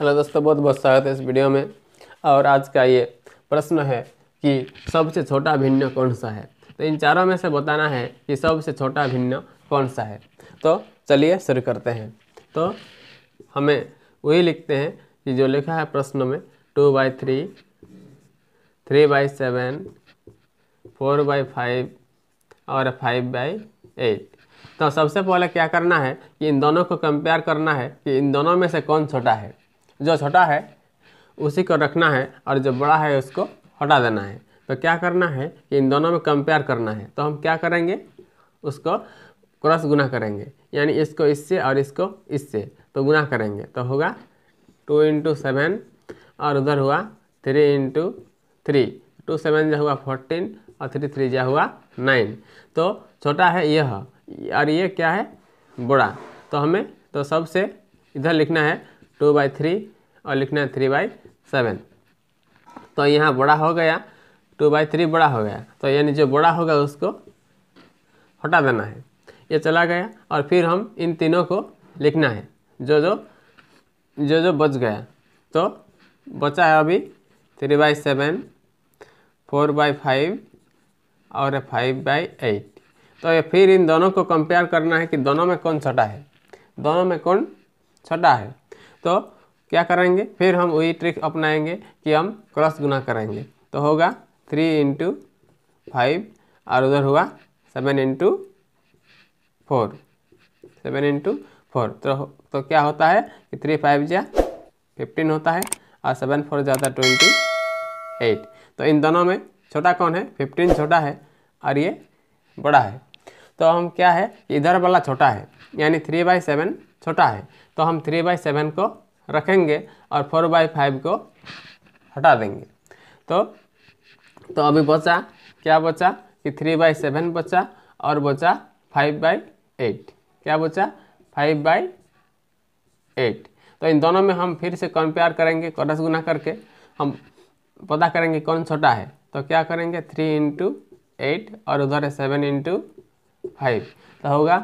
hello दोस्तों बहुत बहुत स्वागत है इस वीडियो में और आज का ये प्रश्न है कि सबसे छोटा भिन्न कौन सा है तो इन चारों में से बताना है कि सबसे छोटा भिन्न कौन सा है तो चलिए शुरू करते हैं तो हमें वही लिखते हैं कि जो लिखा है प्रश्न में two by three three by seven four by five और फाइव बाई एट तो सबसे पहले क्या करना है कि इन दोनों को कंपेयर करना है कि इन दोनों में से कौन छोटा है जो छोटा है उसी को रखना है और जो बड़ा है उसको हटा देना है तो क्या करना है कि इन दोनों में कंपेयर करना है तो हम क्या करेंगे उसको क्रॉस गुना करेंगे यानी इसको इससे और इसको इससे तो गुना करेंगे तो होगा टू इंटू सेवन और उधर हुआ three into three two seven जो हुआ फोर्टीन और थ्री थ्री जो हुआ नाइन तो छोटा है यह और ये क्या है बड़ा तो हमें तो सबसे इधर लिखना है टू बाई थ्री और लिखना है थ्री बाई सेवन तो यहाँ बड़ा हो गया टू बाई थ्री बड़ा हो गया तो यानी जो बड़ा होगा उसको हटा देना है ये चला गया और फिर हम इन तीनों को लिखना है जो जो जो जो बच गया तो बचा है अभी three by seven four by five और फाइव बाई एट तो ये फिर इन दोनों को कंपेयर करना है कि दोनों में कौन छोटा है दोनों में कौन छोटा है तो क्या करेंगे फिर हम वही ट्रिक अपनाएंगे कि हम क्रॉस गुना करेंगे तो होगा थ्री इंटू फाइव और उधर हुआ seven into four seven into four तो तो क्या होता है कि थ्री फाइव जा फिफ्टीन होता है और सेवन फोर ज्यादा ट्वेंटी एट तो इन दोनों में छोटा कौन है फिफ्टीन छोटा है और ये बड़ा है तो हम क्या है इधर वाला छोटा है यानी थ्री बाई सेवन छोटा है तो हम थ्री बाई सेवन को रखेंगे और फोर बाई फाइव को हटा देंगे तो तो अभी बचा क्या बचा कि थ्री बाई सेवन बचा और बचा फाइव बाई एट क्या बचा फाइव बाई एट तो इन दोनों में हम फिर से कंपेयर करेंगे क्रॉस गुना करके हम पता करेंगे कौन छोटा है तो क्या करेंगे थ्री इंटू एट और उधर है सेवन इंटू फाइव तो होगा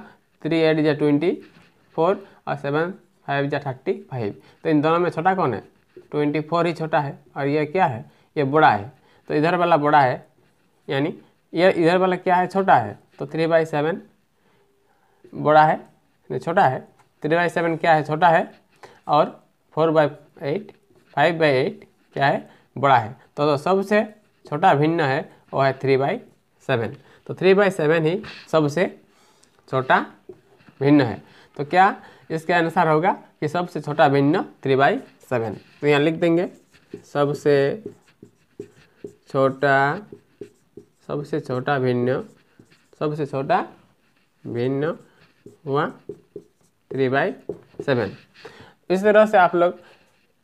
थ्री एट या ट्वेंटी फोर और सेवन फाइव जा थर्टी फाइव तो इन दोनों में छोटा कौन है ट्वेंटी फोर ही छोटा है और यह क्या है ये बड़ा है तो इधर वाला बड़ा है यानी यह इधर वाला क्या है छोटा है तो थ्री बाई सेवन बड़ा है छोटा है थ्री बाई सेवन क्या है छोटा है और four by eight five by eight क्या है बड़ा है तो, तो सबसे छोटा भिन्न है वो है थ्री बाई सेवन तो थ्री बाई सेवन ही सबसे छोटा भिन्न है तो क्या इसके आंसर होगा कि सबसे छोटा भिन्न थ्री बाई सेवन तो यहाँ लिख देंगे सबसे छोटा सबसे छोटा भिन्न सबसे छोटा भिन्न हुआ थ्री बाई सेवन इस तरह से आप लोग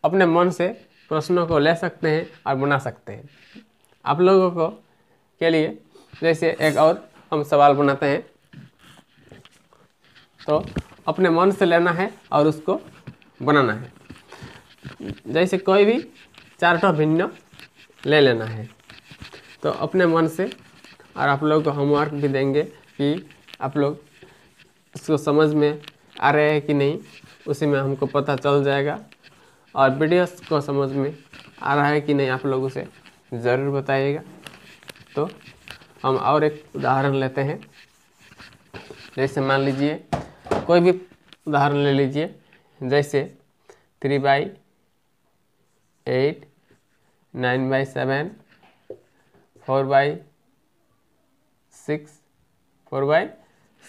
अपने मन से प्रश्नों को ले सकते हैं और बना सकते हैं आप लोगों को के लिए जैसे एक और हम सवाल बनाते हैं तो अपने मन से लेना है और उसको बनाना है जैसे कोई भी चार भिन्न ले लेना है तो अपने मन से और आप लोग को होमवर्क भी देंगे कि आप लोग उसको समझ में आ रहे हैं कि नहीं उसी में हमको पता चल जाएगा और वीडियोस को समझ में आ रहा है कि नहीं आप लोग उसे ज़रूर बताइएगा तो हम और एक उदाहरण लेते हैं जैसे मान लीजिए कोई भी उदाहरण ले लीजिए जैसे three by eight nine by seven four by six four by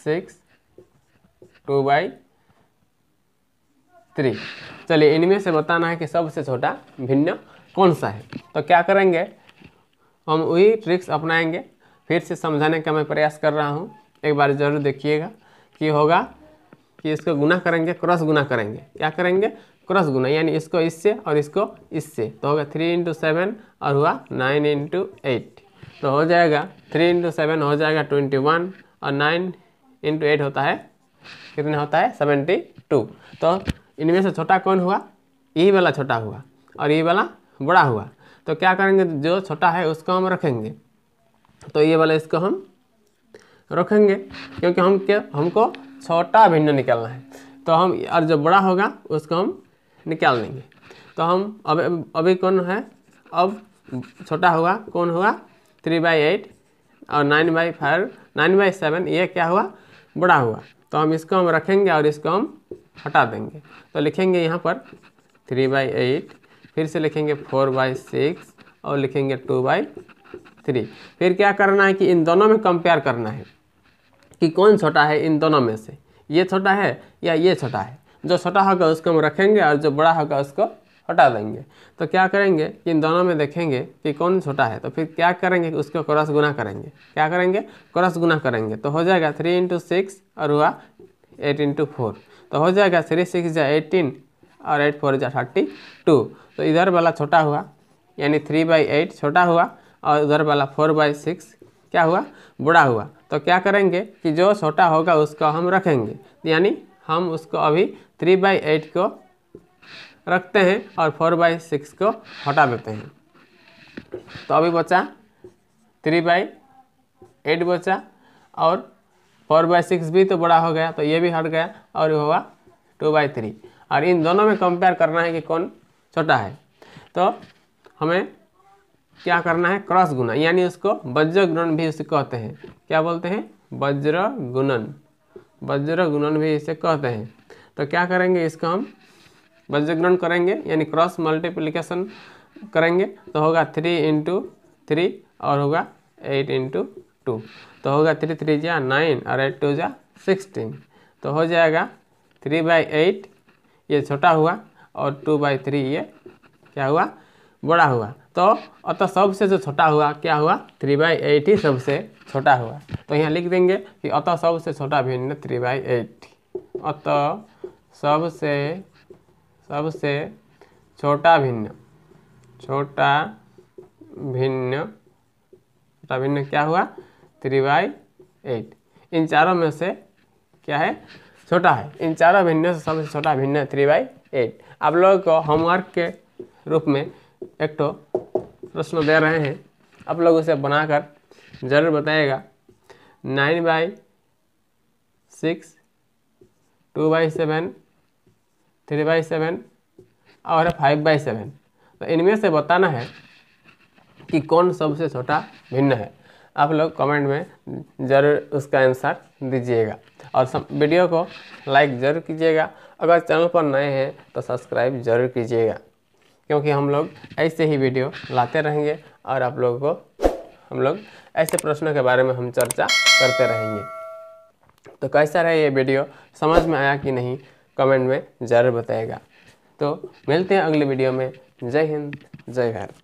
six two by three चलिए इनमें से बताना है कि सबसे छोटा भिन्न कौन सा है तो क्या करेंगे हम वही ट्रिक्स अपनाएंगे फिर से समझाने का मैं प्रयास कर रहा हूँ एक बार ज़रूर देखिएगा कि होगा कि इसको गुना करेंगे क्रॉस गुना करेंगे क्या करेंगे क्रॉस गुना यानी इसको इससे और इसको इससे तो होगा थ्री इंटू सेवन और हुआ नाइन इंटू एट तो हो जाएगा थ्री इंटू सेवन हो जाएगा ट्वेंटी वन और नाइन इंटू एट होता है कितना होता है सेवेंटी टू तो इनमें से छोटा कौन हुआ यही e वाला छोटा हुआ और ये e वाला बड़ा हुआ तो क्या करेंगे जो छोटा है उसको हम रखेंगे तो ये e वाला इसको हम रखेंगे क्योंकि हम क्या हमको छोटा भिन्न निकालना है तो हम और जो बड़ा होगा उसको हम निकाल लेंगे तो हम अब अभी कौन है अब छोटा होगा कौन होगा थ्री बाई एट और nine by five nine by seven ये क्या हुआ बड़ा हुआ तो हम इसको हम रखेंगे और इसको हम हटा देंगे तो लिखेंगे यहाँ पर थ्री बाई एट फिर से लिखेंगे फोर बाई सिक्स और लिखेंगे टू बाई थ्री फिर क्या करना है कि इन दोनों में कंपेयर करना है कि कौन छोटा है इन दोनों में से ये छोटा है या ये छोटा है जो छोटा होगा उसको हम रखेंगे और जो बड़ा होगा उसको हटा देंगे तो क्या करेंगे कि इन दोनों में देखेंगे कि कौन छोटा है तो फिर क्या करेंगे उसको क्रॉस गुना करेंगे क्या करेंगे क्रॉस गुना करेंगे तो हो जाएगा थ्री इंटू सिक्स और हुआ एट इंटू फोर तो हो जाएगा थ्री सिक्स या एटीन और एट फोर या थर्टी टू तो इधर वाला छोटा हुआ यानी थ्री बाई एट छोटा हुआ और उधर वाला फोर बाई सिक्स क्या हुआ बड़ा हुआ तो क्या करेंगे कि जो छोटा होगा उसको हम रखेंगे यानी हम उसको अभी थ्री बाई एट को रखते हैं और फोर बाई सिक्स को हटा देते हैं तो अभी बचा थ्री बाई एट बचा और फोर बाई सिक्स भी तो बड़ा हो गया तो ये भी हट गया और हुआ टू बाई थ्री और इन दोनों में कंपेयर करना है कि कौन छोटा है तो हमें क्या करना है क्रॉस गुना यानी उसको वज्र गुणन भी उसे कहते हैं क्या बोलते हैं वज्र गुणन वज्र गुणन भी इसे कहते हैं तो क्या करेंगे इसको हम वज्र गुणन करेंगे यानी क्रॉस मल्टीप्लिकेशन करेंगे तो होगा थ्री इंटू थ्री और होगा एट इंटू टू तो होगा थ्री थ्री जा नाइन और एट टू जा सिक्सटीन तो हो जाएगा थ्री बाई एट ये छोटा हुआ और टू बाई थ्री ये क्या हुआ बड़ा हुआ तो अतः तो सबसे जो छोटा हुआ क्या हुआ थ्री बाई एट ही सबसे छोटा हुआ तो यहाँ लिख देंगे कि अतः तो सबसे छोटा भिन्न थ्री बाई एट अतः सबसे सबसे छोटा भिन्न छोटा भिन्न छोटा भिन्न क्या हुआ थ्री बाई एट इन चारों में से क्या है छोटा है इन चारों भिन्न से सबसे छोटा भिन्न थ्री बाई एट आप लोगों को होमवर्क के रूप में एक तो प्रश्न दे रहे हैं आप लोग उसे बनाकर ज़रूर बताएगा nine by six two by seven three by seven और फाइव बाई सेवन तो इनमें से बताना है कि कौन सबसे छोटा भिन्न है आप लोग कमेंट में ज़रूर उसका आंसर दीजिएगा और सब वीडियो को लाइक ज़रूर कीजिएगा अगर चैनल पर नए हैं तो सब्सक्राइब ज़रूर कीजिएगा क्योंकि हम लोग ऐसे ही वीडियो लाते रहेंगे और आप लोगों को हम लोग ऐसे प्रश्नों के बारे में हम चर्चा करते रहेंगे तो कैसा रहे ये वीडियो समझ में आया कि नहीं कमेंट में ज़रूर बताएगा तो मिलते हैं अगले वीडियो में जय हिंद जय भारत